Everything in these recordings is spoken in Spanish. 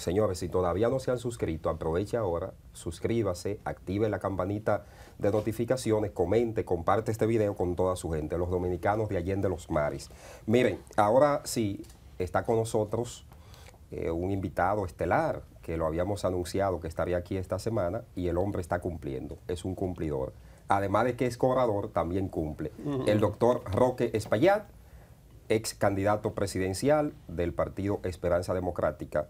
Señores, si todavía no se han suscrito, aproveche ahora, suscríbase, active la campanita de notificaciones, comente, comparte este video con toda su gente, los dominicanos de Allende los Mares. Miren, ahora sí está con nosotros eh, un invitado estelar que lo habíamos anunciado que estaría aquí esta semana y el hombre está cumpliendo, es un cumplidor. Además de que es cobrador, también cumple. El doctor Roque Espaillat, ex candidato presidencial del Partido Esperanza Democrática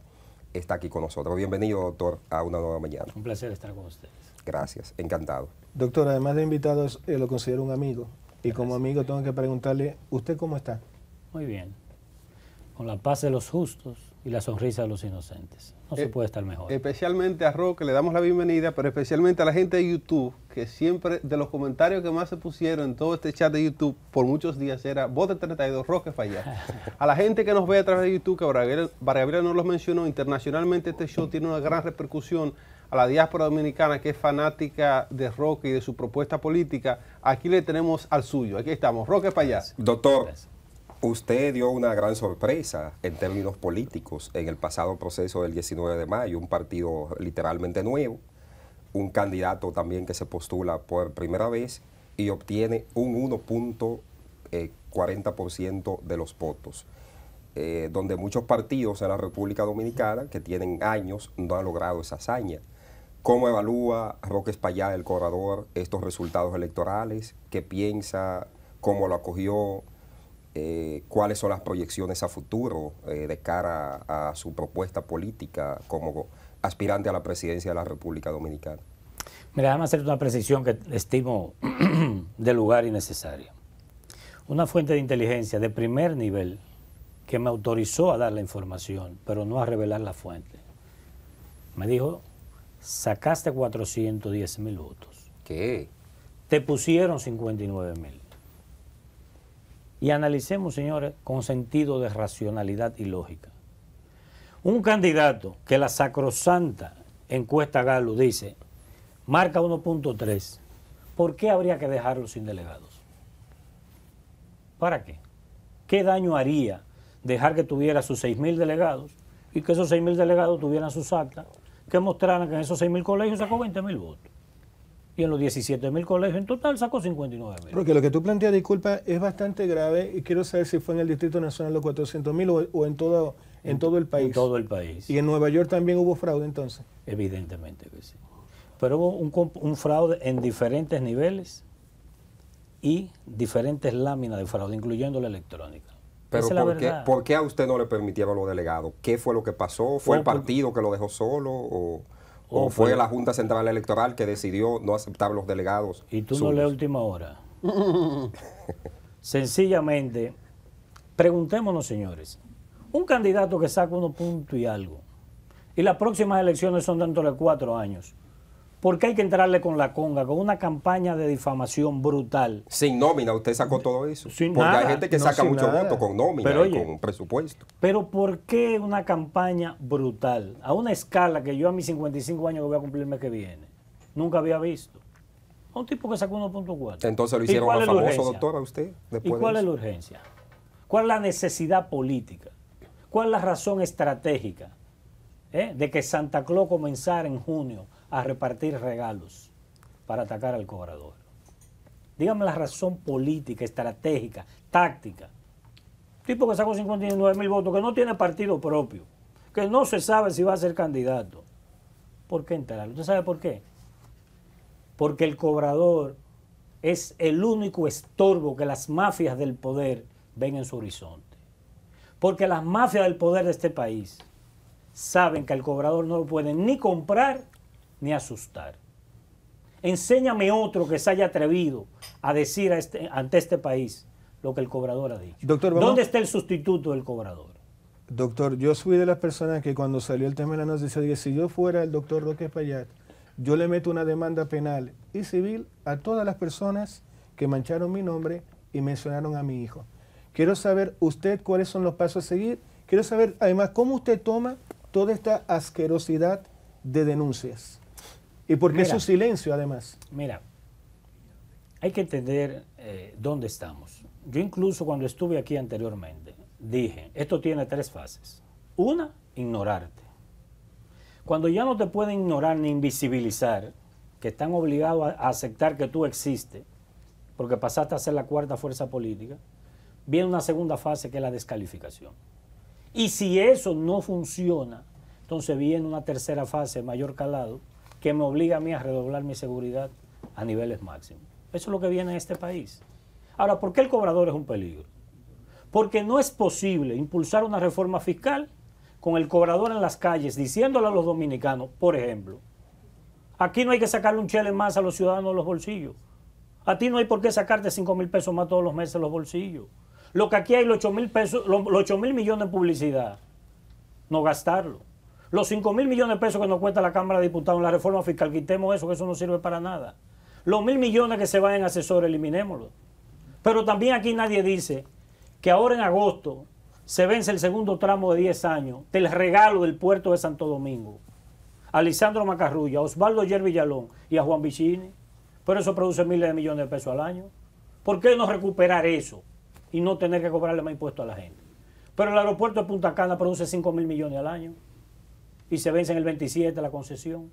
está aquí con nosotros. Bienvenido, doctor, a una nueva mañana. Un placer estar con ustedes. Gracias, encantado. Doctor, además de invitados eh, lo considero un amigo. Y como amigo tengo que preguntarle, ¿usted cómo está? Muy bien. Con la paz de los justos y la sonrisa de los inocentes. No se eh, puede estar mejor. Especialmente a Roque, le damos la bienvenida, pero especialmente a la gente de YouTube, que siempre de los comentarios que más se pusieron en todo este chat de YouTube por muchos días era Vote 32, Roque Fallar. a la gente que nos ve a través de YouTube, que Vargas no los mencionó, internacionalmente este show tiene una gran repercusión a la diáspora dominicana que es fanática de Roque y de su propuesta política, aquí le tenemos al suyo. Aquí estamos, Roque Payas. Doctor, Usted dio una gran sorpresa en términos políticos en el pasado proceso del 19 de mayo, un partido literalmente nuevo, un candidato también que se postula por primera vez y obtiene un 1.40% eh, de los votos, eh, donde muchos partidos en la República Dominicana que tienen años no han logrado esa hazaña. ¿Cómo evalúa Roque Espallá, el corredor, estos resultados electorales? ¿Qué piensa? ¿Cómo lo acogió? Eh, cuáles son las proyecciones a futuro eh, de cara a, su propuesta política como aspirante a la presidencia de la República Dominicana. Mira, déjame hacer una precisión que estimo de lugar y Una fuente de inteligencia de primer nivel que me autorizó a dar la información, pero no a revelar la fuente. Me dijo, sacaste 410 mil votos. ¿Qué? Te pusieron 59 mil. Y analicemos, señores, con sentido de racionalidad y lógica. Un candidato que la sacrosanta encuesta Galo dice marca 1.3, ¿por qué habría que dejarlo sin delegados? ¿Para qué? ¿Qué daño haría dejar que tuviera sus 6.000 delegados y que esos 6.000 delegados tuvieran sus actas que mostraran que en esos 6.000 colegios sacó 20.000 votos? en los 17 mil colegios en total sacó 59 mil. Porque lo que tú planteas, disculpa, es bastante grave y quiero saber si fue en el Distrito Nacional los 400 mil o, en todo en, todo el país. En todo el país. ¿Y en Nueva York también hubo fraude entonces? Evidentemente que sí. Pero hubo un, fraude en diferentes niveles y diferentes láminas de fraude, incluyendo la electrónica. Pero ¿por, qué, a usted no le permitieron los delegados? ¿Qué fue lo que pasó? ¿Fue el partido que lo dejó solo? O o, fue, la Junta Central Electoral que decidió no aceptar los delegados. Y tú no lees última hora. Sencillamente, preguntémonos, señores, un candidato que saca uno punto y algo, y las próximas elecciones son dentro de cuatro años, ¿Por qué hay que entrarle con la conga, con una campaña de difamación brutal. Sin nómina, usted sacó todo eso. Sin porque hay gente que saca mucho voto con nómina y con presupuesto. Pero ¿por qué una campaña brutal? A una escala que yo a mis 55 años que voy a cumplir el mes que viene, nunca había visto. Un tipo que sacó 1.4. Entonces lo hicieron al famoso, doctor a usted. ¿Y cuál es la urgencia? ¿Cuál es la necesidad política? ¿Cuál es la razón estratégica eh, de que Santa Claus comenzara en junio? a repartir regalos para atacar al cobrador. Dígame la razón política, estratégica, táctica. Tipo que sacó 59 mil votos, que no tiene partido propio, que no se sabe si va a ser candidato. ¿Por qué entrar? ¿Usted sabe por qué? Porque el cobrador es el único estorbo que las mafias del poder ven en su horizonte. Porque las mafias del poder de este país saben que al cobrador no lo pueden ni comprar ni asustar. Enséñame otro que se haya atrevido a decir a este, ante este país lo que el cobrador ha dicho. Doctor, ¿Dónde está el sustituto del cobrador? Doctor, yo fui de las personas que cuando salió el tema de la noticia, dije, si yo fuera el doctor Roque Payat, yo le meto una demanda penal y civil a todas las personas que mancharon mi nombre y mencionaron a mi hijo. Quiero saber usted cuáles son los pasos a seguir. Quiero saber además cómo usted toma toda esta asquerosidad de denuncias. ¿Y por qué su silencio además? Mira, hay que entender eh, dónde estamos. Yo incluso cuando estuve aquí anteriormente, dije, esto tiene tres fases. Una, ignorarte. Cuando ya no te pueden ignorar ni invisibilizar, que están obligados a, a aceptar que tú existes, porque pasaste a ser la cuarta fuerza política, viene una segunda fase que es la descalificación. Y si eso no funciona, entonces viene una tercera fase mayor calado, que me obliga a mí a redoblar mi seguridad a niveles máximos. Eso es lo que viene a este país. Ahora, ¿por qué el cobrador es un peligro? Porque no es posible impulsar una reforma fiscal con el cobrador en las calles diciéndole a los dominicanos, por ejemplo, aquí no hay que sacarle un chele más a los ciudadanos de los bolsillos. A ti no hay por qué sacarte 5 mil pesos más todos los meses de los bolsillos. Lo que aquí hay, los mil pesos, los 8 mil millones de publicidad, no gastarlo. Los 5 mil millones de pesos que nos cuesta la Cámara de Diputados en la reforma fiscal, quitemos eso, que eso no sirve para nada. Los mil millones que se van en asesor, eliminémoslos. Pero también aquí nadie dice que ahora en agosto se vence el segundo tramo de 10 años del regalo del puerto de Santo Domingo a Lisandro Macarrulla, a Osvaldo Yer Villalón y a Juan Vicini. Pero eso produce miles de millones de pesos al año. ¿Por qué no recuperar eso y no tener que cobrarle más impuestos a la gente? Pero el aeropuerto de Punta Cana produce 5 mil millones al año y se vence en el 27 la concesión.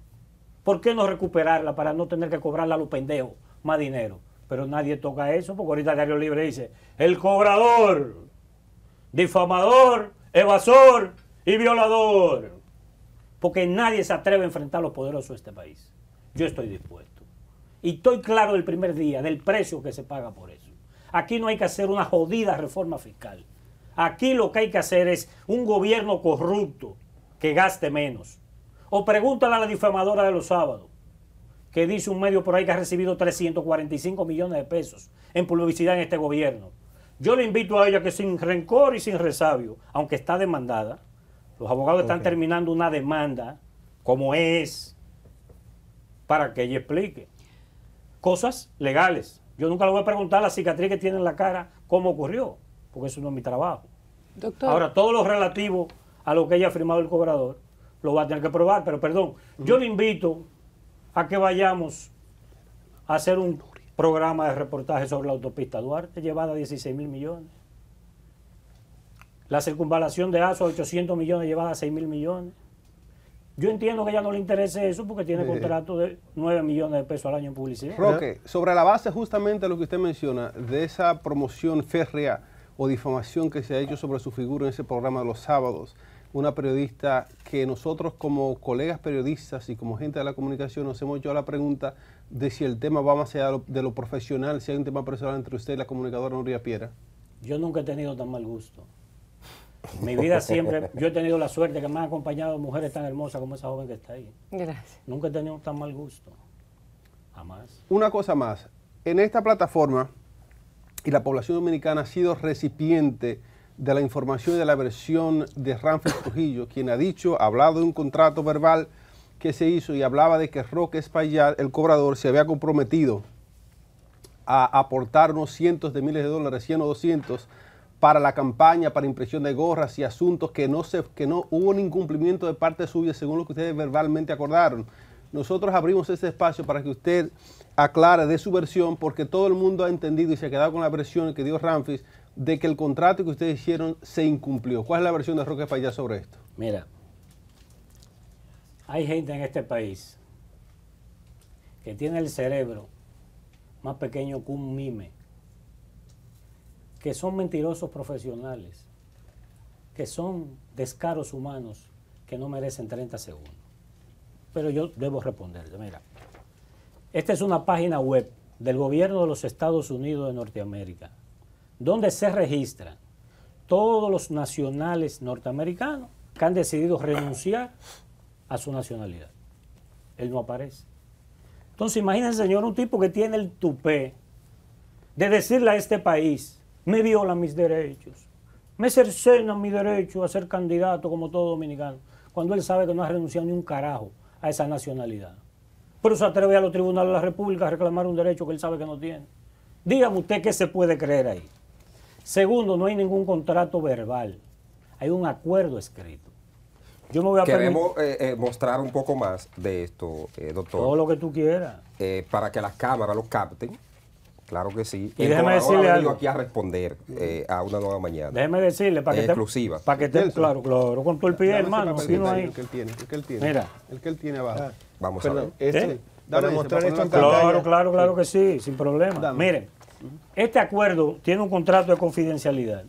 ¿Por qué no recuperarla para no tener que cobrarla a los pendejos más dinero? Pero nadie toca eso porque ahorita Diario Libre dice, el cobrador, difamador, evasor y violador. Porque nadie se atreve a enfrentar a los poderosos de este país. Yo estoy dispuesto. Y estoy claro del primer día, del precio que se paga por eso. Aquí no hay que hacer una jodida reforma fiscal. Aquí lo que hay que hacer es un gobierno corrupto, que gaste menos. O pregúntale a la difamadora de los sábados, que dice un medio por ahí que ha recibido 345 millones de pesos en publicidad en este gobierno. Yo le invito a ella que sin rencor y sin resabio, aunque está demandada, los abogados están terminando una demanda como es para que ella explique cosas legales. Yo nunca le voy a preguntar la cicatriz que tiene en la cara cómo ocurrió, porque eso no es mi trabajo. Ahora, todo lo relativo a lo que haya firmado el cobrador, lo va a tener que probar. Pero perdón, yo le invito a que vayamos a hacer un programa de reportaje sobre la autopista Duarte, llevada a 16 mil millones. La circunvalación de ASO, 800 millones, llevada a 6 mil millones. Yo entiendo que ya no le interese eso porque tiene contrato de 9 millones de pesos al año en publicidad. Roque, sobre la base justamente de lo que usted menciona, de esa promoción férrea o difamación que se ha hecho sobre su figura en ese programa de los sábados, una periodista que nosotros como colegas periodistas y como gente de la comunicación nos hemos hecho la pregunta de si el tema va más allá de lo, profesional, si hay un tema personal entre usted y la comunicadora Nuria Piera. Yo nunca he tenido tan mal gusto. Mi vida siempre, yo he tenido la suerte que me han acompañado mujeres tan hermosas como esa joven que está ahí. Gracias. Nunca he tenido tan mal gusto. Jamás. Una cosa más, en esta plataforma, y la población dominicana ha sido recipiente de la información y de la versión de Ramfis Trujillo, quien ha dicho, ha hablado de un contrato verbal que se hizo y hablaba de que Roque Espaillat, el cobrador, se había comprometido a aportar unos cientos de miles de dólares, 100 o 200, para la campaña, para impresión de gorras y asuntos que no, que no hubo ningún cumplimiento de parte suya, según lo que ustedes verbalmente acordaron. Nosotros abrimos ese espacio para que usted aclare de su versión, porque todo el mundo ha entendido y se ha quedado con la versión que dio Ramfis, de que el contrato que ustedes hicieron se incumplió. ¿Cuál es la versión de Roque Payá sobre esto? Mira, hay gente en este país que tiene el cerebro más pequeño que un mime, que son mentirosos profesionales, que son descaros humanos que no merecen 30 segundos. Pero yo debo responderle, mira, esta es una página web del gobierno de los Estados Unidos de Norteamérica donde se registran todos los nacionales norteamericanos que han decidido renunciar a su nacionalidad. Él no aparece. Entonces imagínense, señor, un tipo que tiene el tupé de decirle a este país, me violan mis derechos, me cercenan mi derecho a ser candidato como todo dominicano, cuando él sabe que no ha renunciado ni un carajo a esa nacionalidad. Pero se atreve a los tribunales de la República a reclamar un derecho que él sabe que no tiene. Dígame usted qué se puede creer ahí. Segundo, no hay ningún contrato verbal, hay un acuerdo escrito. Yo me voy a Queremos eh, eh, mostrar un poco más de esto, eh, doctor. Todo lo que tú quieras. para que las cámaras lo capten. Claro que sí. Y déjeme decirle algo. aquí a responder a una nueva mañana. Déjeme decirle para que esté exclusiva. Para que esté claro, claro, con todo el pie, hermano. Si no hay... El que él tiene, el que él tiene. Mira, el que él tiene abajo. vamos a ver. Este, Dame, mostrar esto en Claro, claro, claro que sí, sin problema. Miren. Este acuerdo tiene un contrato de confidencialidad.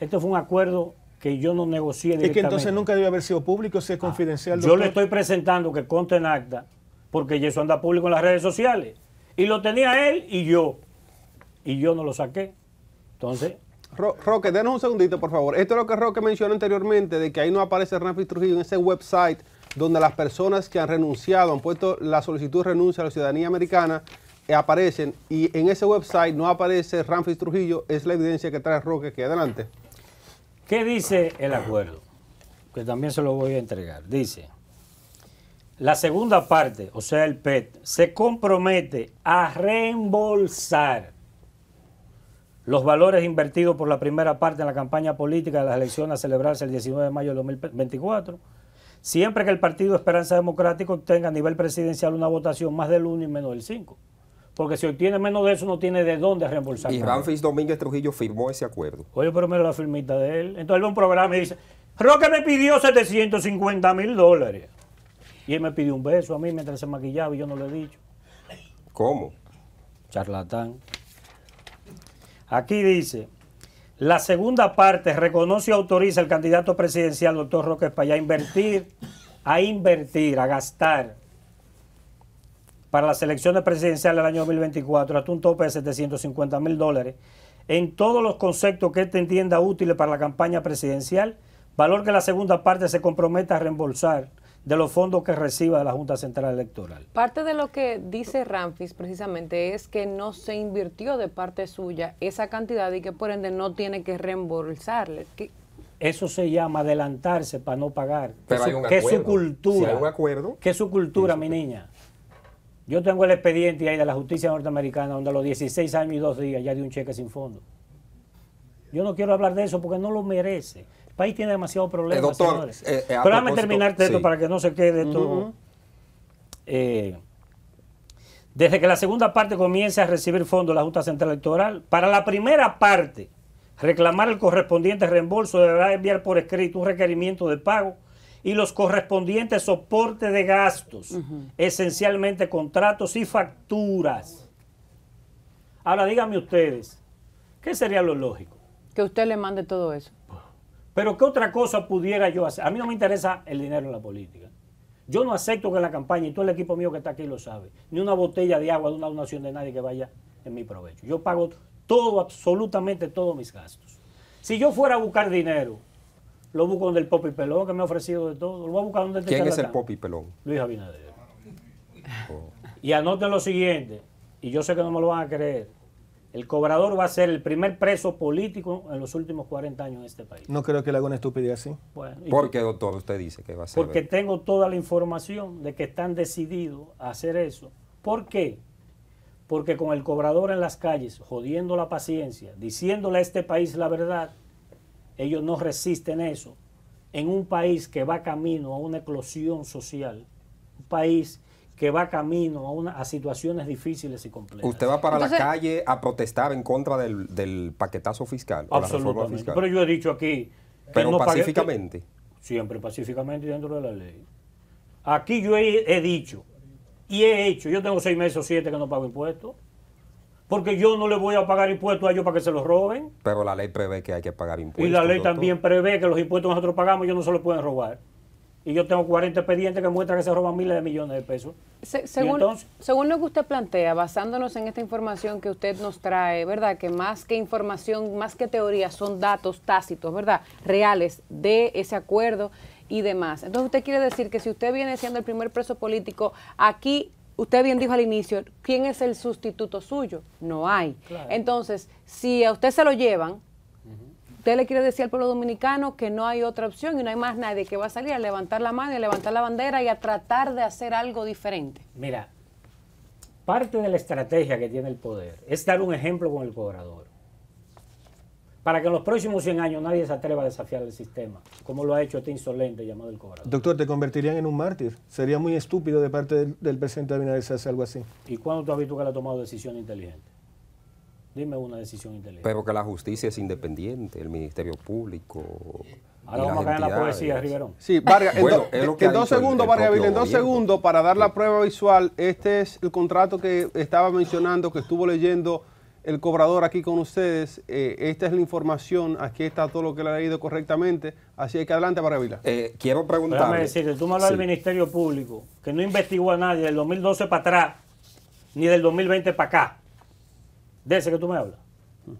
Esto fue un acuerdo que yo no negocié directamente. Es que entonces nunca debe haber sido público si es ah, confidencial. yo le estoy presentando que contén acta, porque eso anda público en las redes sociales. Y lo tenía él y yo. Y yo no lo saqué. Entonces... Roque, denos un segundito, por favor. Esto es lo que Roque mencionó anteriormente, de que ahí no aparece Ramfis Trujillo en ese website donde las personas que han renunciado, han puesto la solicitud de renuncia a la ciudadanía americana, aparecen y en ese website no aparece Ramfis Trujillo, es la evidencia que trae Roque que adelante. ¿Qué dice el acuerdo? Que también se lo voy a entregar. Dice, la segunda parte, o sea, el PET, se compromete a reembolsar los valores invertidos por la primera parte en la campaña política de las elecciones a celebrarse el 19 de mayo de 2024, siempre que el Partido Esperanza Democrática obtenga a nivel presidencial una votación más del 1 y menos del 5 porque si obtiene menos de eso no tiene de dónde reembolsar. Y Ramfis Domínguez Trujillo firmó ese acuerdo. Oye, pero mira la firmita de él. Entonces él va un programa y dice, Roque me pidió 750 mil dólares. Y él me pidió un beso a mí mientras se maquillaba y yo no le he dicho. ¿Cómo? Charlatán. Aquí dice, la segunda parte reconoce y autoriza al candidato presidencial, doctor Roque España, a invertir, a invertir, a gastar para las elecciones presidenciales del año 2024 hasta un tope de 750 mil dólares en todos los conceptos que éste entienda útiles para la campaña presidencial, valor que la segunda parte se comprometa a reembolsar de los fondos que reciba de la Junta Central Electoral. Parte de lo que dice Ramfis precisamente es que no se invirtió de parte suya esa cantidad y que por ende no tiene que reembolsarle. Eso se llama adelantarse para no pagar. que, que es su cultura. Que es su cultura, mi niña. Yo tengo el expediente ahí de la justicia norteamericana donde a los 16 años y dos días ya dio un cheque sin fondo. Yo no quiero hablar de eso porque no lo merece. El país tiene demasiados problemas, eh, señores. Eh, eh, ah, Pero déjame terminar esto para que no se quede todo. desde que la segunda parte comience a recibir fondos de la Junta Central Electoral, para la primera parte, reclamar el correspondiente reembolso deberá enviar por escrito un requerimiento de pago y los correspondientes soportes de gastos, esencialmente contratos y facturas. Ahora díganme ustedes, ¿qué sería lo lógico? Que usted le mande todo eso. Pero ¿qué otra cosa pudiera yo hacer? A mí no me interesa el dinero en la política. Yo no acepto que la campaña, y todo el equipo mío que está aquí lo sabe, ni una botella de agua de una donación de nadie que vaya en mi provecho. Yo pago todo, absolutamente todos mis gastos. Si yo fuera a buscar dinero lo busco donde el Popi Pelón, que me ha ofrecido de todo. Lo voy a buscar donde ¿Quién es el Popi Pelón? Luis Abinader. Oh. Y anoten lo siguiente, y yo sé que no me lo van a creer. El cobrador va a ser el primer preso político en los últimos 40 años en este país. No creo que le haga una estupidez así. Bueno, ¿Por qué, doctor, usted dice que va a ser? Porque tengo toda la información de que están decididos a hacer eso. ¿Por qué? Porque con el cobrador en las calles, jodiendo la paciencia, diciéndole a este país la verdad, ellos no resisten eso. En un país que va camino a una eclosión social, un país que va camino a, una, situaciones difíciles y complejas. Usted va para la calle a protestar en contra del, paquetazo fiscal. Absolutamente. la fiscal. Pero yo he dicho aquí... Pero pacíficamente. siempre pacíficamente dentro de la ley. Aquí yo he dicho y he hecho, yo tengo seis meses o siete que no pago impuestos. Porque yo no le voy a pagar impuestos a ellos para que se los roben. Pero la ley prevé que hay que pagar impuestos. Y la ley también prevé que los impuestos nosotros pagamos ellos no se los pueden robar. Y yo tengo 40 expedientes que muestran que se roban miles de millones de pesos. según, según lo que usted plantea, basándonos en esta información que usted nos trae, ¿verdad? Que más que información, más que teoría, son datos tácitos, ¿verdad? Reales de ese acuerdo y demás. Entonces usted quiere decir que si usted viene siendo el primer preso político, aquí usted bien dijo al inicio, ¿quién es el sustituto suyo? No hay. Entonces, si a usted se lo llevan, usted le quiere decir al pueblo dominicano que no hay otra opción y no hay más nadie que va a salir a levantar la mano y a levantar la bandera y a tratar de hacer algo diferente. Mira, parte de la estrategia que tiene el poder es dar un ejemplo con el cobrador para que en los próximos 100 años nadie se atreva a desafiar el sistema, como lo ha hecho este insolente llamado el cobrador. Doctor, ¿te convertirían en un mártir? Sería muy estúpido de parte del, de presidente Abinader hacer algo así. ¿Y cuándo tú has visto que le ha tomado decisión inteligente? Dime una decisión inteligente. Pero que la justicia es independiente, el Ministerio Público... Ahora vamos a caer en la poesía, Riverón. Sí, Vargas, en, dos segundos, en dos segundos, para dar la prueba visual, este es el contrato que estaba mencionando, que estuvo leyendo el cobrador aquí con ustedes. Eh, esta es la información, aquí está todo lo que le ha leído correctamente. Así que adelante para eh, quiero preguntarle. Déjame decirte, tú me hablas del Ministerio Público, que no investigó a nadie del 2012 para atrás, ni del 2020 para acá. De ese que tú me hablas.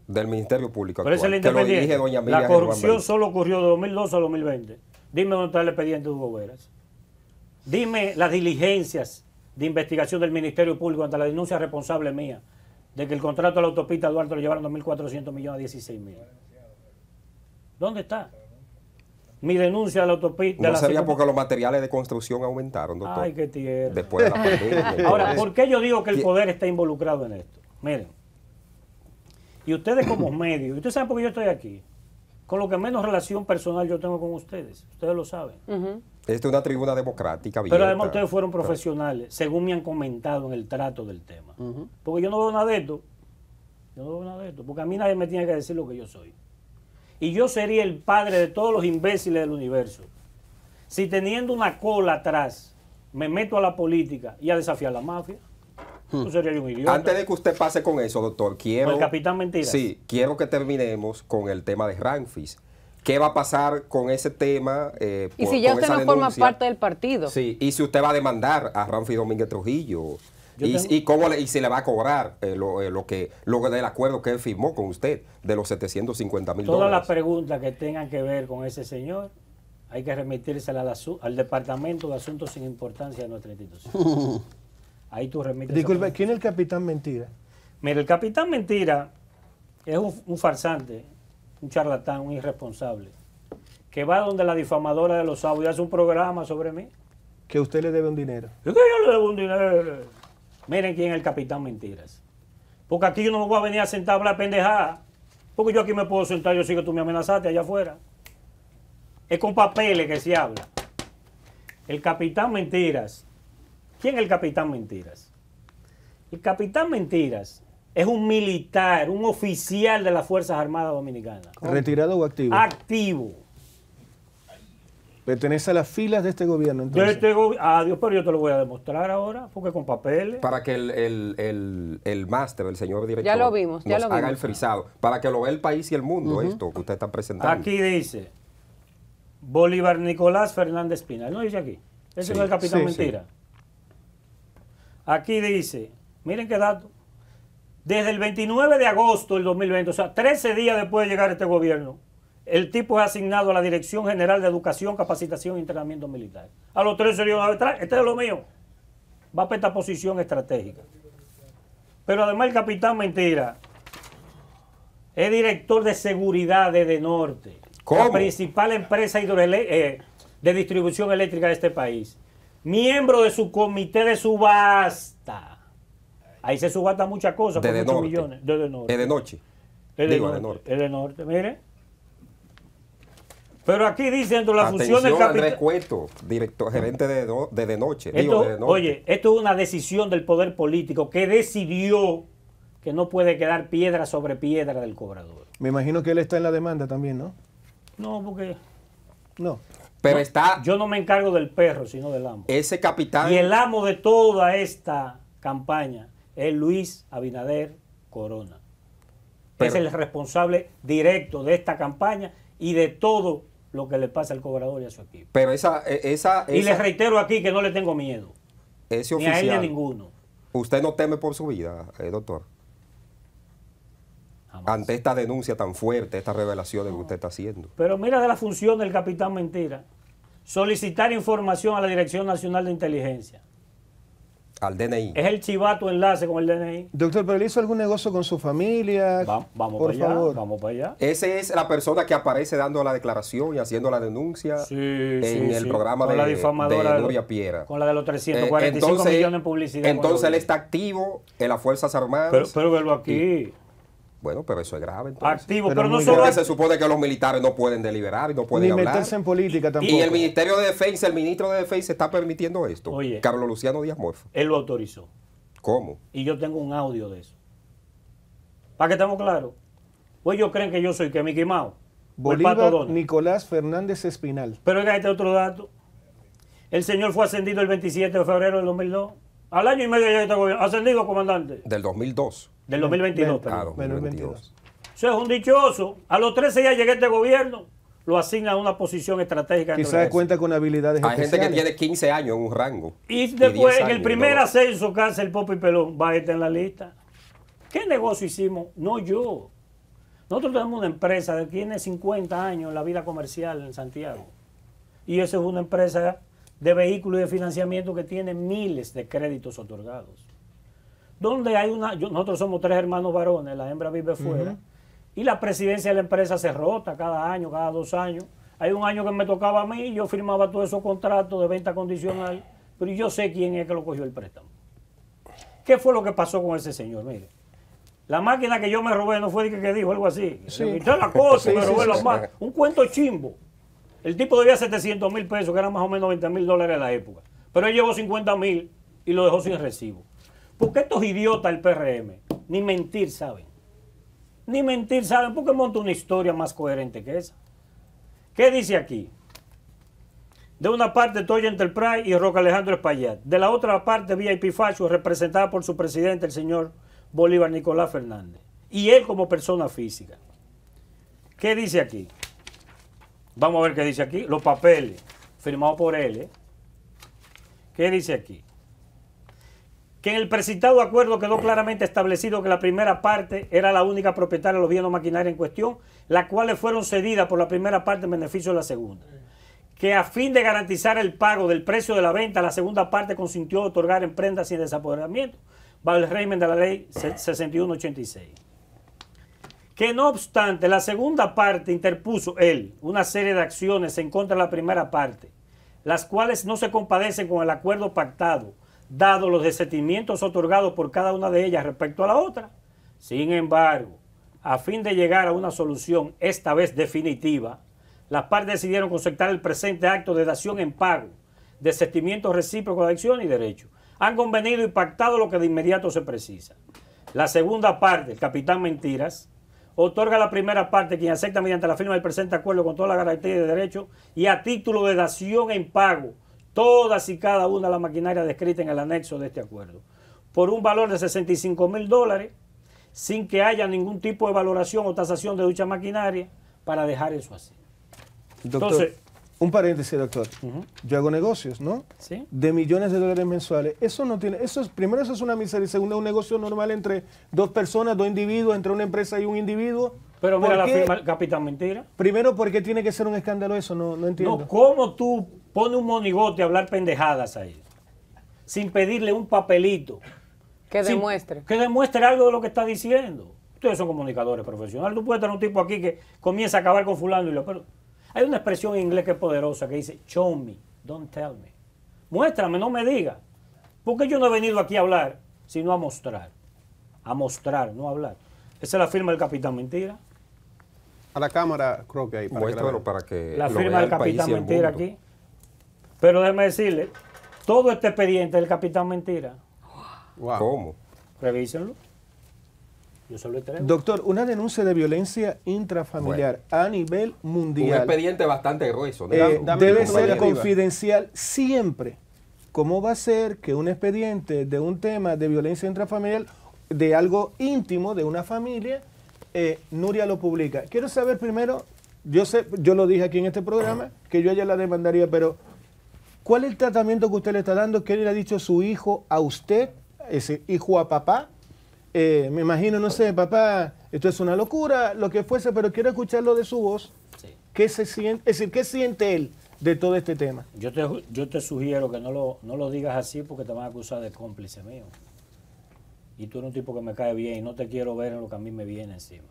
Del Ministerio Público. Pero es el Que la corrupción solo ocurrió de 2012 a 2020. Dime dónde está el expediente de Hugo Veras. Dime las diligencias de investigación del Ministerio Público ante la denuncia responsable mía de que el contrato de la autopista Duarte lo llevaron 2.400 millones a 16.000. ¿Dónde está? Mi denuncia de la autopista. No la sería porque los materiales de construcción aumentaron, doctor. Ay, qué tierra. Después de Ahora, ¿por qué yo digo que el poder está involucrado en esto? Miren. Y ustedes como medios, ¿ustedes saben por qué yo estoy aquí? con lo que menos relación personal yo tengo con ustedes. Ustedes lo saben. Esta es una tribuna democrática. Pero además ustedes fueron profesionales, según me han comentado en el trato del tema. Porque yo no veo nada de esto. Yo no veo nada de esto. Porque a mí nadie me tiene que decir lo que yo soy. Y yo sería el padre de todos los imbéciles del universo. Si teniendo una cola atrás, me meto a la política y a desafiar la mafia. Antes de que usted pase con eso, doctor, quiero. El capitán mentira. Sí, quiero que terminemos con el tema de Ramfis. ¿Qué va a pasar con ese tema? Eh, y si ya usted no forma parte del partido. y si usted va a demandar a Ramfis Domínguez Trujillo. Y, si le, y le va a cobrar eh, eh, lo, que lo del acuerdo que él firmó con usted de los 750 mil dólares. Todas las preguntas que tengan que ver con ese señor hay que remitírselas al Departamento de Asuntos sin Importancia de nuestra institución. Ahí tú remites. Disculpe, ¿quién es el Capitán Mentira? Mira, el Capitán Mentira es un, farsante, un charlatán, un irresponsable, que va donde la difamadora de los sábados y hace un programa sobre mí. Que usted le debe un dinero. Yo que yo le debo un dinero. Miren quién es el Capitán Mentiras. Porque aquí yo no me voy a venir a sentar a hablar pendejada. Porque yo aquí me puedo sentar, yo sé que tú me amenazaste allá afuera. Es con papeles que se habla. El capitán Mentiras ¿Quién es el capitán Mentiras? El capitán Mentiras es un militar, un oficial de las Fuerzas Armadas Dominicanas. ¿Retirado o activo? Activo. Pertenece a las filas de este gobierno, Este adiós, ah, pero yo te lo voy a demostrar ahora, porque con papeles. Para que el, máster, el señor director, haga el frisado, para que lo vea el país y el mundo, esto que usted está presentando. Aquí dice Bolívar Nicolás Fernández Pinal, no dice aquí. Ese no es el capitán mentira. Aquí dice, miren qué dato. Desde el 29 de agosto del 2020, o sea, 13 días después de llegar este gobierno, el tipo es asignado a la Dirección General de Educación, Capacitación y Entrenamiento Militar. A los 13 días, este es lo mío. Va para esta posición estratégica. Pero además el capitán Mentira es director de seguridad de Norte, la principal empresa eh, de distribución eléctrica de este país miembro de su comité de subasta. Ahí se subasta muchas cosas por 8 millones. De norte. De noche. de, Digo, norte. De norte. mire. Pero aquí dice dentro las la del director, gerente de, de, noche. oye, esto es una decisión del poder político que decidió que no puede quedar piedra sobre piedra del cobrador. Me imagino que él está en la demanda también, ¿no? No, porque. No está. Yo no me encargo del perro, sino del amo. Ese capitán. Y el amo de toda esta campaña es Luis Abinader Corona. es el responsable directo de esta campaña y de todo lo que le pasa al cobrador y a su equipo. Pero esa. E, y le reitero aquí que no le tengo miedo. Ese Ni a él ni a ninguno. ¿Usted no teme por su vida, eh, doctor? Ante esta denuncia tan fuerte, esta revelación que usted está haciendo. Pero mira de la función del capitán Mentira solicitar información a la Dirección Nacional de Inteligencia. Al DNI. Es el chivato enlace con el DNI. Doctor, pero él hizo algún negocio con su familia. vamos para allá. Vamos para allá. Esa es la persona que aparece dando la declaración y haciendo la denuncia en el programa de, la difamadora de Piera. Con la de los 345 eh, millones en publicidad. Entonces él está activo en las Fuerzas Armadas. Pero, pero verlo aquí. Bueno, pero eso es grave. Activo, pero, no solo. Se supone que los militares no pueden deliberar y no pueden Ni meterse en política tampoco. Y el Ministerio de Defensa, el ministro de Defensa está permitiendo esto. Oye. Carlos Luciano Díaz Morfa. Él lo autorizó. ¿Cómo? Y yo tengo un audio de eso. ¿Para que estemos claros? Pues ellos creen que yo soy que Mickey Mouse. Bolívar Nicolás Fernández Espinal. Pero oiga este otro dato. El señor fue ascendido el 27 de febrero del 2002. Al año y medio ya está gobierno. Ascendido, comandante. Del 2002. Del 2022, Claro, del 2022. Eso es un dichoso. A los 13 ya llegué a este gobierno, lo asigna a una posición estratégica. Quizás cuenta con habilidades Hay gente que tiene 15 años en un rango. Y después, en el primer ascenso cárcel, el Popi Pelón, va a estar en la lista. ¿Qué negocio hicimos? No yo. Nosotros tenemos una empresa que tiene 50 años en la vida comercial en Santiago. Y esa es una empresa de vehículos y de financiamiento que tiene miles de créditos otorgados donde hay una, nosotros somos tres hermanos varones, la hembra vive fuera, y la presidencia de la empresa se rota cada año, cada dos años. Hay un año que me tocaba a mí, yo firmaba todos esos contratos de venta condicional, pero yo sé quién es que lo cogió el préstamo. ¿Qué fue lo que pasó con ese señor? Mire, la máquina que yo me robé no fue de que dijo algo así. Se Me la cosa y me robé la máquina. Un cuento chimbo. El tipo debía 700 mil pesos, que eran más o menos 90 mil dólares en la época. Pero él llevó 50 mil y lo dejó sin recibo. Porque estos idiotas el PRM ni mentir saben. Ni mentir saben porque monta una historia más coherente que esa. ¿Qué dice aquí? De una parte Toya Enterprise y Roca Alejandro Espaillat. De la otra parte VIP Facho, representada por su presidente, el señor Bolívar Nicolás Fernández. Y él como persona física. ¿Qué dice aquí? Vamos a ver qué dice aquí. Los papeles firmados por él. ¿eh? ¿Qué dice aquí? que en el presentado acuerdo quedó claramente establecido que la primera parte era la única propietaria de los bienes maquinaria en cuestión, las cuales fueron cedidas por la primera parte en beneficio de la segunda. Que a fin de garantizar el pago del precio de la venta, la segunda parte consintió otorgar en prenda sin desapoderamiento bajo el régimen de la ley 6186. Que no obstante, la segunda parte interpuso él una serie de acciones en contra de la primera parte, las cuales no se compadecen con el acuerdo pactado dado los desentimientos otorgados por cada una de ellas respecto a la otra. Sin embargo, a fin de llegar a una solución, esta vez definitiva, las partes decidieron concertar el presente acto de dación en pago, desentimientos recíproco de acción y derecho. Han convenido y pactado lo que de inmediato se precisa. La segunda parte, el capitán Mentiras, otorga la primera parte quien acepta mediante la firma del presente acuerdo con toda la garantía de derecho y a título de dación en pago todas y cada una de las maquinarias descritas en el anexo de este acuerdo, por un valor de 65 mil dólares, sin que haya ningún tipo de valoración o tasación de dicha maquinaria, para dejar eso así. Doctor, Entonces, un paréntesis, doctor. Yo hago negocios, ¿no? Sí. De millones de dólares mensuales. Eso no tiene, eso es, primero eso es una miseria, y segundo un negocio normal entre dos personas, dos individuos, entre una empresa y un individuo. Pero mira la firma Capitán Mentira. Primero, ¿por qué tiene que ser un escándalo eso? No, no entiendo. No, ¿cómo tú pone un monigote a hablar pendejadas ahí, sin pedirle un papelito. Que demuestre. que demuestre algo de lo que está diciendo. Ustedes son comunicadores profesionales. Tú puedes tener un tipo aquí que comienza a acabar con fulano y lo... Pero hay una expresión en inglés que es poderosa que dice, show me, don't tell me. Muéstrame, no me diga. Porque yo no he venido aquí a hablar, sino a mostrar. A mostrar, no a hablar. Esa es la firma del Capitán Mentira. A la cámara, creo que hay. Para que la, para la firma del Capitán Mentira aquí. Pero déjeme decirle, todo este expediente del Capitán Mentira. ¿Cómo? Revísenlo. Yo solo traigo. Doctor, una denuncia de violencia intrafamiliar a nivel mundial. Un expediente bastante grueso. Eh, debe ser confidencial siempre. ¿Cómo va a ser que un expediente de un tema de violencia intrafamiliar, de algo íntimo de una familia, eh, Nuria lo publica? Quiero saber primero, yo, sé, yo lo dije aquí en este programa, que yo a ella la demandaría, pero ¿Cuál es el tratamiento que usted le está dando? ¿Qué le ha dicho su hijo a usted, ese hijo a papá? Eh, me imagino, no sé, papá, esto es una locura, lo que fuese, pero quiero escucharlo de su voz. ¿Qué se siente, es decir, ¿qué siente él de todo este tema? Yo te, sugiero que no lo, no lo digas así porque te van a acusar de cómplice mío. Y tú eres un tipo que me cae bien y no te quiero ver en lo que a mí me viene encima.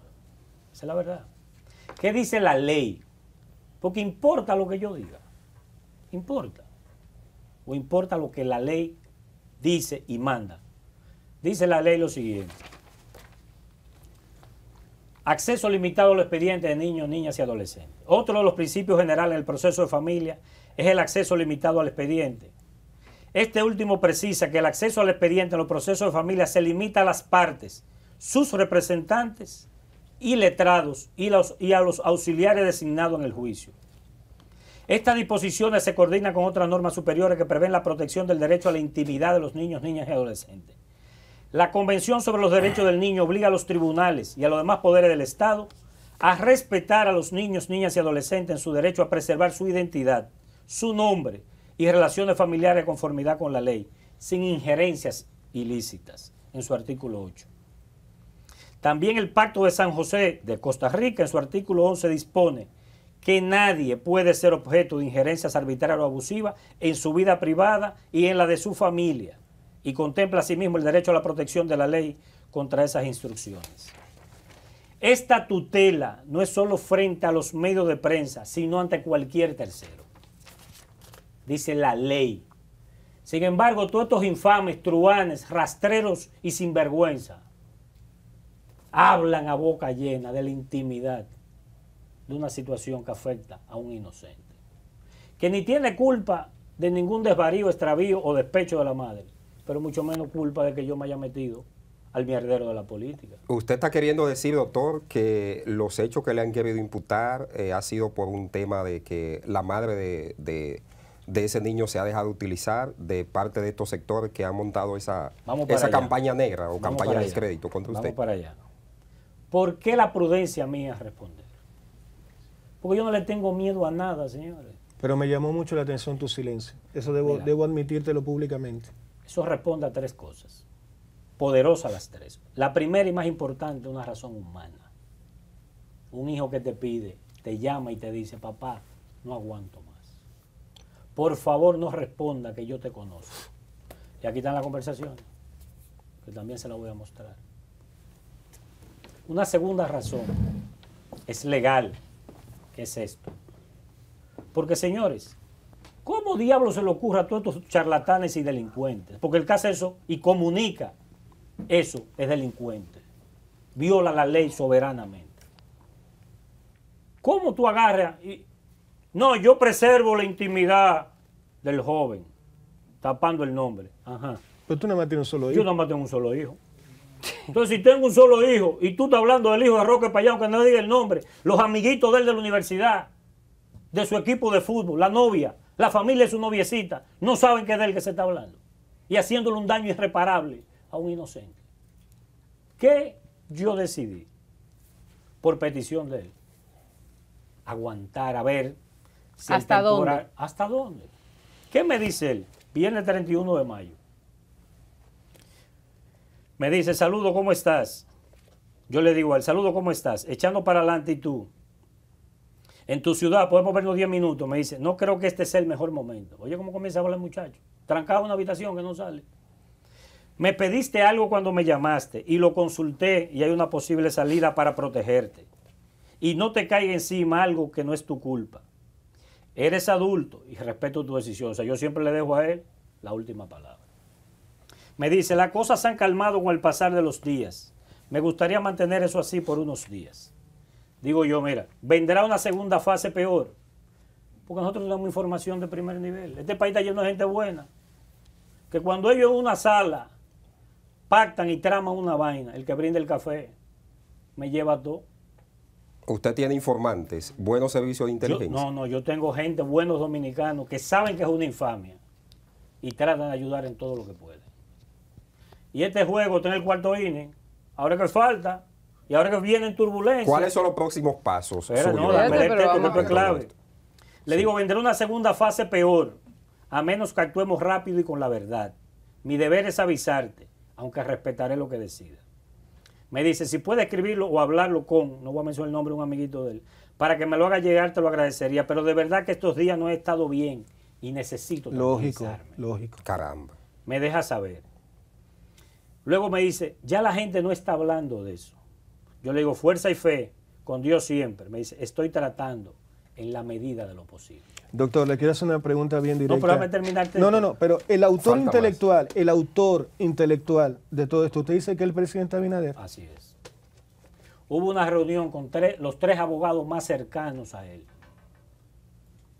Esa es la verdad. ¿Qué dice la ley? Porque importa lo que yo diga. Importa o importa lo que la ley dice y manda. Dice la ley lo siguiente. Acceso limitado al expediente de niños, niñas y adolescentes. Otro de los principios generales del proceso de familia es el acceso limitado al expediente. Este último precisa que el acceso al expediente en los procesos de familia se limita a las partes, sus representantes y letrados y, y a los auxiliares designados en el juicio. Estas disposiciones se coordinan con otras normas superiores que prevén la protección del derecho a la intimidad de los niños, niñas y adolescentes. La Convención sobre los Derechos del Niño obliga a los tribunales y a los demás poderes del Estado a respetar a los niños, niñas y adolescentes en su derecho a preservar su identidad, su nombre y relaciones familiares de conformidad con la ley, sin injerencias ilícitas, en su artículo 8. También el Pacto de San José de Costa Rica, en su artículo 11, dispone que nadie puede ser objeto de injerencias arbitrarias o abusivas en su vida privada y en la de su familia, y contempla asimismo el derecho a la protección de la ley contra esas instrucciones. Esta tutela no es solo frente a los medios de prensa, sino ante cualquier tercero, dice la ley. Sin embargo, todos estos infames, truanes, rastreros y sinvergüenza hablan a boca llena de la intimidad de una situación que afecta a un inocente, que ni tiene culpa de ningún desvarío, extravío o despecho de la madre, pero mucho menos culpa de que yo me haya metido al mierdero de la política. Usted está queriendo decir, doctor, que los hechos que le han querido imputar eh, ha sido por un tema de que la madre de, ese niño se ha dejado utilizar de parte de estos sectores que han montado esa, esa campaña negra o campaña de crédito contra usted. Vamos para allá. ¿Por qué la prudencia mía responde? porque yo no le tengo miedo a nada, señores. Pero me llamó mucho la atención tu silencio. Eso debo, admitírtelo públicamente. Eso responde a tres cosas, poderosas las tres. La primera y más importante, una razón humana. Un hijo que te pide, te llama y te dice, papá, no aguanto más. Por favor, no responda que yo te conozco. Y aquí está la conversación. que también se la voy a mostrar. Una segunda razón es legal qué es esto. Porque señores, ¿cómo diablo se le ocurre a todos estos charlatanes y delincuentes? Porque el caso hace eso y comunica eso es delincuente. Viola la ley soberanamente. ¿Cómo tú agarras? Y... No, yo preservo la intimidad del joven, tapando el nombre. Ajá. Pero tú nada más tienes un solo hijo. Yo nada más tengo un solo hijo. Entonces, si tengo un solo hijo y tú estás hablando del hijo de Roque Payán, aunque no diga el nombre, los amiguitos de él de la universidad, de su equipo de fútbol, la novia, la familia de su noviecita, no saben que es de él que se está hablando. Y haciéndole un daño irreparable a un inocente. ¿Qué yo decidí? Por petición de él. Aguantar, a ver. Si ¿Hasta dónde? ¿Hasta dónde? ¿Qué me dice él? Viernes 31 de mayo. Me dice, saludo, ¿cómo estás? Yo le digo, al saludo, ¿cómo estás? Echando para adelante y tú. En tu ciudad podemos vernos 10 minutos. Me dice, no creo que este sea el mejor momento. Oye, ¿cómo comienza a hablar muchacho? Trancado en una habitación que no sale. Me pediste algo cuando me llamaste y lo consulté y hay una posible salida para protegerte. Y no te caiga encima algo que no es tu culpa. Eres adulto y respeto tu decisión. O sea, yo siempre le dejo a él la última palabra. Me dice, las cosas se han calmado con el pasar de los días. Me gustaría mantener eso así por unos días. Digo yo, mira, vendrá una segunda fase peor. Porque nosotros tenemos información de primer nivel. Este país está lleno de gente buena. Que cuando ellos en una sala pactan y traman una vaina, el que brinda el café me lleva todo. Usted tiene informantes, buenos servicios de inteligencia. no, no, yo tengo gente, buenos dominicanos, que saben que es una infamia y tratan de ayudar en todo lo que pueden. Y este juego tener el cuarto INE, Ahora que falta. Y ahora que vienen turbulencia. ¿Cuáles son los próximos pasos? no, es clave. Le digo, vendrá una segunda fase peor, a menos que actuemos rápido y con la verdad. Mi deber es avisarte, aunque respetaré lo que decida. Me dice, si puede escribirlo o hablarlo con, no voy a mencionar el nombre de un amiguito de él, para que me lo haga llegar, te lo agradecería. Pero de verdad que estos días no he estado bien y necesito Lógico, lógico. Caramba. Me deja saber. Luego me dice, ya la gente no está hablando de eso. Yo le digo, fuerza y fe, con Dios siempre. Me dice, estoy tratando en la medida de lo posible. Doctor, le quiero hacer una pregunta bien directa. No, pero No, no, no, pero el autor intelectual, el autor intelectual de todo esto, usted dice que el presidente Abinader. Así es. Hubo una reunión con los tres abogados más cercanos a él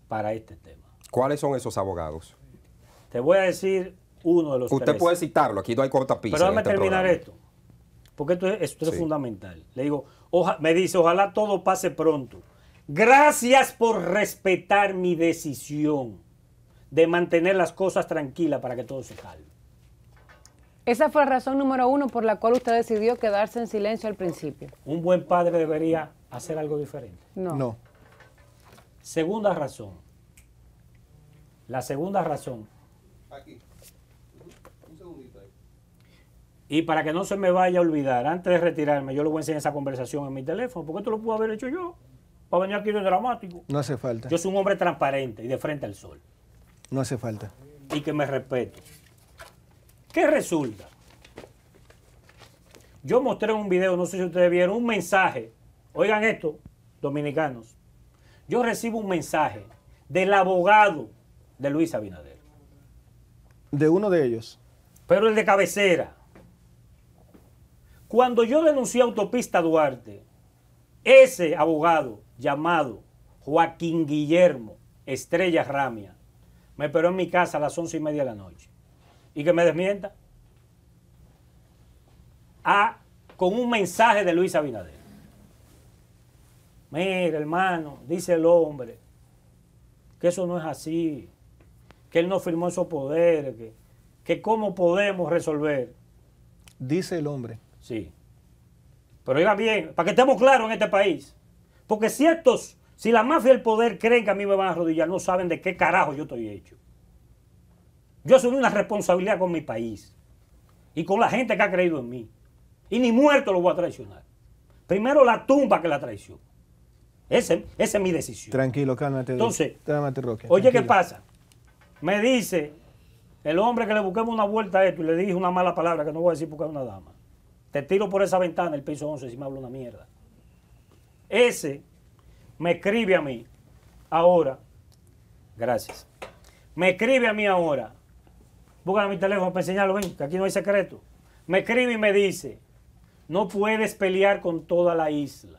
para este tema. ¿Cuáles son esos abogados? Te voy a decir uno de los Usted puede citarlo, aquí no hay cortapisas. Pero déjame este terminar esto, porque esto es, fundamental. Le digo, me dice, ojalá todo pase pronto. Gracias por respetar mi decisión de mantener las cosas tranquilas para que todo se calme. Esa fue la razón número uno por la cual usted decidió quedarse en silencio al principio. Un buen padre debería hacer algo diferente. No. no. Segunda razón. La segunda razón. Aquí. Y para que no se me vaya a olvidar, antes de retirarme, yo le voy a enseñar esa conversación en mi teléfono, porque esto lo pudo haber hecho yo, para venir aquí de dramático. No hace falta. Yo soy un hombre transparente y de frente al sol. No hace falta. Y que me respeto. ¿Qué resulta? Yo mostré un video, no sé si ustedes vieron, un mensaje. Oigan esto, dominicanos. Yo recibo un mensaje del abogado de Luis Abinader. De uno de ellos. Pero el de cabecera cuando yo denuncié Autopista Duarte, ese abogado llamado Joaquín Guillermo Estrella Ramia me esperó en mi casa a las once y media de la noche. Y que me desmienta. Ah, con un mensaje de Luis Abinader. Mira, hermano, dice el hombre, que eso no es así, que él no firmó esos poderes, que cómo podemos resolver. Dice el hombre. Sí. Pero iba bien, para que estemos claros en este país. Porque si estos, si la mafia del poder creen que a mí me van a arrodillar, no saben de qué carajo yo estoy hecho. Yo asumí una responsabilidad con mi país y con la gente que ha creído en mí. Y ni muerto lo voy a traicionar. Primero la tumba que la traición. Ese, esa es mi decisión. Tranquilo, cálmate. Entonces, Oye, ¿qué pasa? Me dice el hombre que le busquemos una vuelta a esto y le dije una mala palabra que no voy a decir porque es una dama te tiro por esa ventana el piso 11 si me hablo una mierda. Ese me escribe a mí ahora, gracias, me escribe a mí ahora, busca mi teléfono para enseñarlo, ven, que aquí no hay secreto. Me escribe y me dice, no puedes pelear con toda la isla.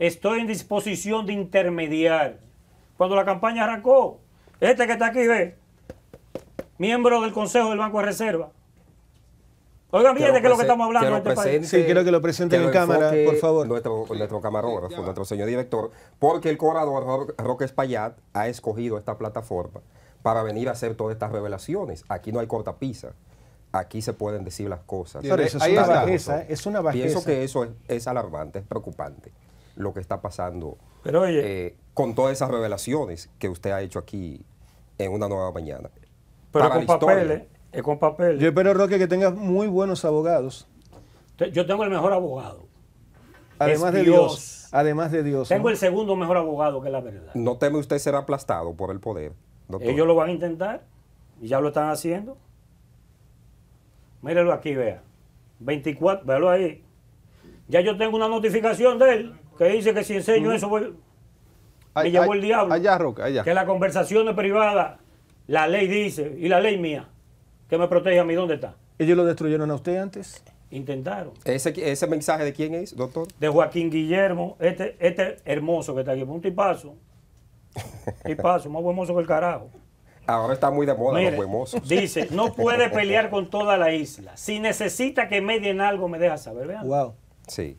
Estoy en disposición de intermediar. Cuando la campaña arrancó, este que está aquí, ve, miembro del Consejo del Banco de Reserva, Oiga, Oigan, de que es lo que estamos hablando en este Sí, quiero que lo presente en cámara, por favor. Nuestro, camarógrafo, nuestro señor director, porque el corador Roque Espaillat ha escogido esta plataforma para venir a hacer todas estas revelaciones. Aquí no hay cortapisa. Aquí se pueden decir las cosas. Pero ¿eh? eso es, una bajeza, es una bajeza. Pienso que eso es, alarmante, es preocupante lo que está pasando Pero eh, con todas esas revelaciones que usted ha hecho aquí en una nueva mañana. Pero con papeles es con papel. Yo espero, Roque, que tengas muy buenos abogados. Yo tengo el mejor abogado. Además de Dios. Además de Dios. Tengo el segundo mejor abogado, que es la verdad. No teme usted ser aplastado por el poder. Ellos lo van a intentar y ya lo están haciendo. Mírelo aquí, vea. 24, véalo ahí. Ya yo tengo una notificación de él que dice que si enseño eso voy, me llevó el diablo. Allá, Roque, allá. Que conversación es privada. la ley dice, y la ley mía, que me protege a mí, ¿dónde está? ¿Ellos lo destruyeron a usted antes? Intentaron. ¿Ese, ese mensaje de quién es, doctor? De Joaquín Guillermo, este, este hermoso que está aquí, un Y paso, más hermoso que el carajo. Ahora está muy de moda los Dice, no puede pelear con toda la isla. Si necesita que medien algo, me deja saber, vean. Wow. Sí.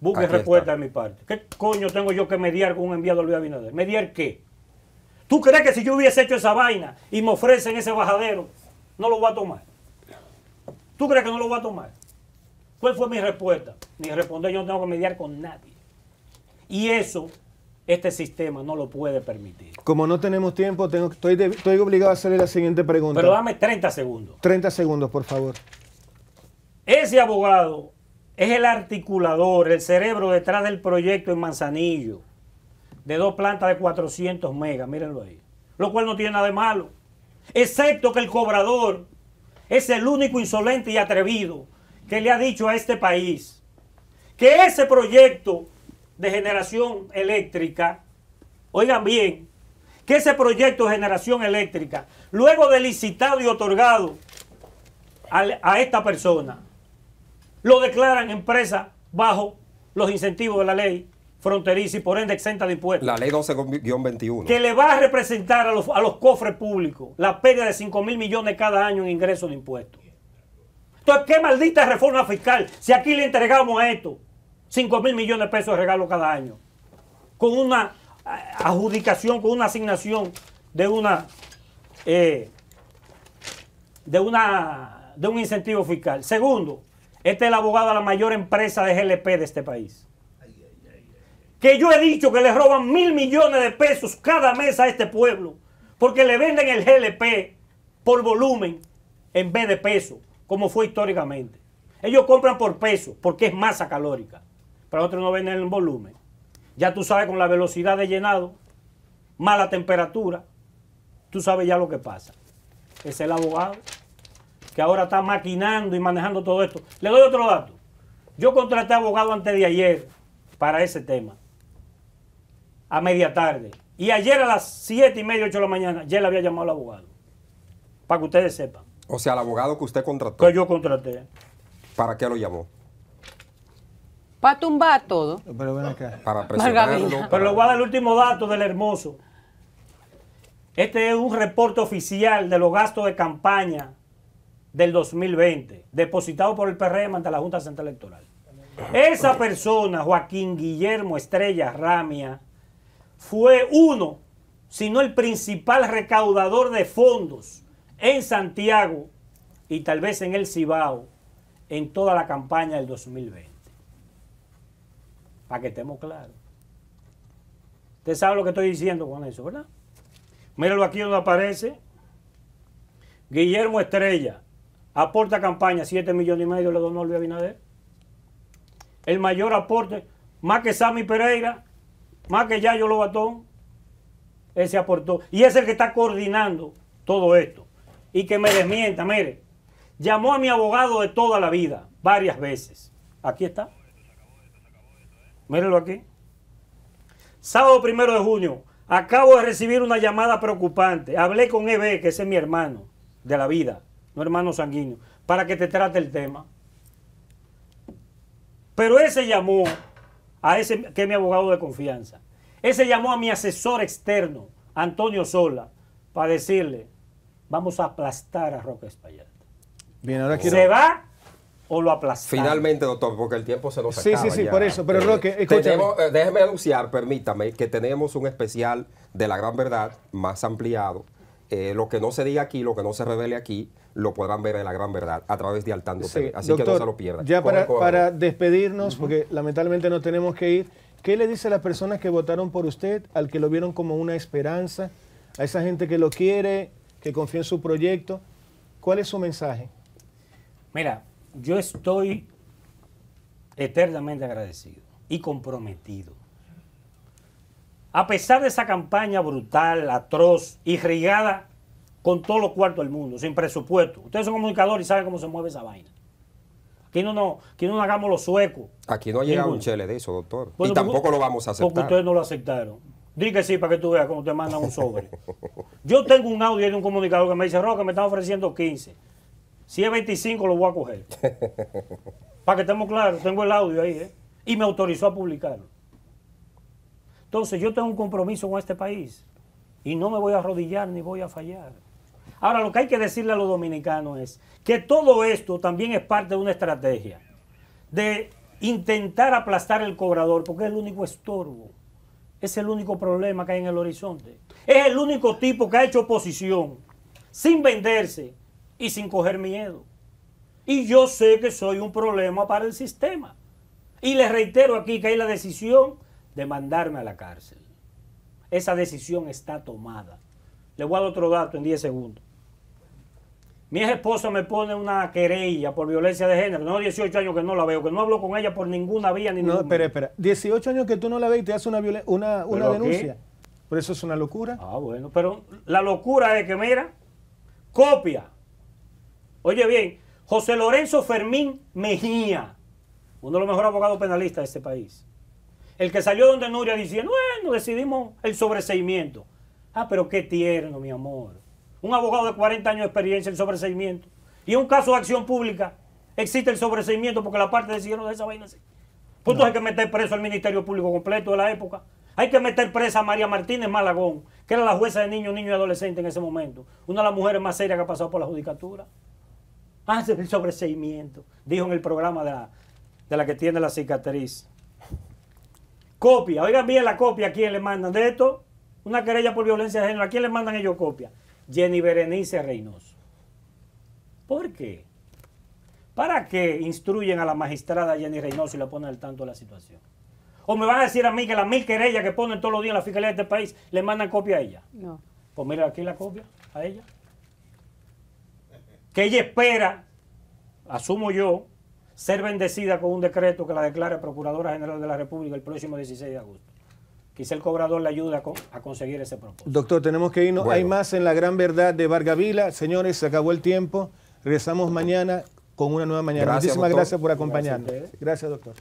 Busque respuesta de mi parte. ¿Qué coño tengo yo que mediar con un enviado Luis Abinader? ¿Mediar qué? ¿Tú crees que si yo hubiese hecho esa vaina y me ofrecen ese bajadero, no lo va a tomar. ¿Tú crees que no lo va a tomar? ¿Cuál fue mi respuesta? Mi responder, yo no tengo que mediar con nadie. Y eso este sistema no lo puede permitir. Como no tenemos tiempo, tengo, estoy, estoy obligado a hacerle la siguiente pregunta. Pero dame 30 segundos. 30 segundos, por favor. Ese abogado es el articulador, el cerebro detrás del proyecto en Manzanillo, de dos plantas de 400 megas, mírenlo ahí, lo cual no tiene nada de malo. Excepto que el cobrador es el único insolente y atrevido que le ha dicho a este país que ese proyecto de generación eléctrica, oigan bien, que ese proyecto de generación eléctrica, luego de licitado y otorgado a, esta persona, lo declaran empresa bajo los incentivos de la ley fronteriza y por ende exenta de impuestos. La ley 12-21. Que le va a representar a los, cofres públicos la pérdida de 5 mil millones cada año en ingresos de impuestos. Entonces, ¿qué maldita reforma fiscal si aquí le entregamos a esto 5 mil millones de pesos de regalo cada año? Con una eh, adjudicación, con una asignación de una... Eh, de, una, de un incentivo fiscal. Segundo, este es el abogado de la mayor empresa de GLP de este país que yo he dicho que le roban mil millones de pesos cada mes a este pueblo, porque le venden el GLP por volumen en vez de peso, como fue históricamente. Ellos compran por peso, porque es masa calórica, pero otros no venden en volumen. Ya tú sabes con la velocidad de llenado, mala temperatura, tú sabes ya lo que pasa. Es el abogado que ahora está maquinando y manejando todo esto. Le doy otro dato. Yo contraté abogado antes de ayer para ese tema a media tarde. Y ayer a las 7 y media, 8 de la mañana, ya le había llamado al abogado. Para que ustedes sepan. O sea, el abogado que usted contrató. Que yo contraté. ¿Para qué lo llamó? Para tumbar todo. Pero Para presionarlo. Pero le voy a dar el último dato del hermoso. Este es un reporte oficial de los gastos de campaña del 2020, depositado por el PRM ante la Junta Central Electoral. Esa persona, Joaquín Guillermo Estrella Ramia, fue uno, sino el principal recaudador de fondos en Santiago y tal vez en el Cibao en toda la campaña del 2020. Para que estemos claros. Usted sabe lo que estoy diciendo con eso, ¿verdad? Míralo aquí donde aparece. Guillermo Estrella aporta campaña 7 millones y medio, le donó Luis Abinader. El mayor aporte, más que Sammy Pereira, más que lo Batón, ese aportó. Y es el que está coordinando todo esto. Y que me desmienta, mire, llamó a mi abogado de toda la vida, varias veces. Aquí está. Mírelo aquí. Sábado primero de junio, acabo de recibir una llamada preocupante. Hablé con EB, que ese es mi hermano de la vida, no hermano sanguíneo, para que te trate el tema. Pero ese llamó a ese que es mi abogado de confianza. Ese llamó a mi asesor externo, Antonio Sola, para decirle, vamos a aplastar a Roque Espallata. Bien, ahora ¿Se va o lo aplastamos? Finalmente, doctor, porque el tiempo se nos acaba. Sí, sí, sí, por eso. Pero eh, Roque, eh, déjeme anunciar, permítame, que tenemos un especial de La Gran Verdad más ampliado eh, lo que no se diga aquí, lo que no se revele aquí, lo podrán ver en la gran verdad a través de Altando TV. Así que no se lo pierdan. Ya para, despedirnos, porque lamentablemente no tenemos que ir, ¿qué le dice a las personas que votaron por usted, al que lo vieron como una esperanza, a esa gente que lo quiere, que confía en su proyecto? ¿Cuál es su mensaje? Mira, yo estoy eternamente agradecido y comprometido a pesar de esa campaña brutal, atroz, irrigada con todos los cuartos del mundo, sin presupuesto. Ustedes son comunicadores y saben cómo se mueve esa vaina. Aquí no, no, aquí no hagamos los suecos. Aquí no ha llegado un chele de eso, doctor. y tampoco lo vamos a aceptar. Porque ustedes no lo aceptaron. Dí que sí para que tú veas cómo te mandan un sobre. Yo tengo un audio de un comunicador que me dice, Roque, me están ofreciendo 15. Si es 25, lo voy a coger. para que estemos claros, tengo el audio ahí, ¿eh? Y me autorizó a publicarlo. Entonces yo tengo un compromiso con este país y no me voy a arrodillar ni voy a fallar. Ahora lo que hay que decirle a los dominicanos es que todo esto también es parte de una estrategia de intentar aplastar el cobrador porque es el único estorbo, es el único problema que hay en el horizonte, es el único tipo que ha hecho oposición sin venderse y sin coger miedo. Y yo sé que soy un problema para el sistema. Y les reitero aquí que hay la decisión de mandarme a la cárcel. Esa decisión está tomada. Le voy a dar otro dato en 10 segundos. Mi ex esposo me pone una querella por violencia de género. No, 18 años que no la veo, que no hablo con ella por ninguna vía ni No, espera, espera. 18 años que tú no la ves y te hace una, denuncia. Por eso es una locura. Ah, bueno, pero la locura es que, mira, copia. Oye bien, José Lorenzo Fermín Mejía, uno de los mejores abogados penalistas de este país. El que salió donde Nuria diciendo, bueno, decidimos el sobreseimiento. Ah, pero qué tierno, mi amor. Un abogado de 40 años de experiencia, el sobreseimiento. Y en un caso de acción pública existe el sobreseimiento porque la parte decidieron de esa vaina así. hay que meter preso al Ministerio Público completo de la época. Hay que meter presa a María Martínez Malagón, que era la jueza de niños, niños y adolescentes en ese momento. Una de las mujeres más serias que ha pasado por la judicatura. Hace el sobreseimiento, dijo en el programa de la, de la que tiene la cicatriz. Copia, oigan bien la copia a quién le mandan de esto. Una querella por violencia de género, ¿a quién le mandan ellos copia? Jenny Berenice Reynoso. ¿Por qué? ¿Para qué instruyen a la magistrada Jenny Reynoso y le ponen al tanto de la situación? ¿O me van a decir a mí que las mil querellas que ponen todos los días en la fiscalía de este país le mandan copia a ella? No. Pues mira aquí la copia a ella. Que ella espera, asumo yo, ser bendecida con un decreto que la declare Procuradora General de la República el próximo 16 de agosto. Quizá el cobrador le ayuda a conseguir ese propósito. Doctor, tenemos que irnos. Hay más en la gran verdad de Vargavila. Señores, se acabó el tiempo. Regresamos mañana con una nueva mañana. Muchísimas gracias por acompañarnos. gracias doctor.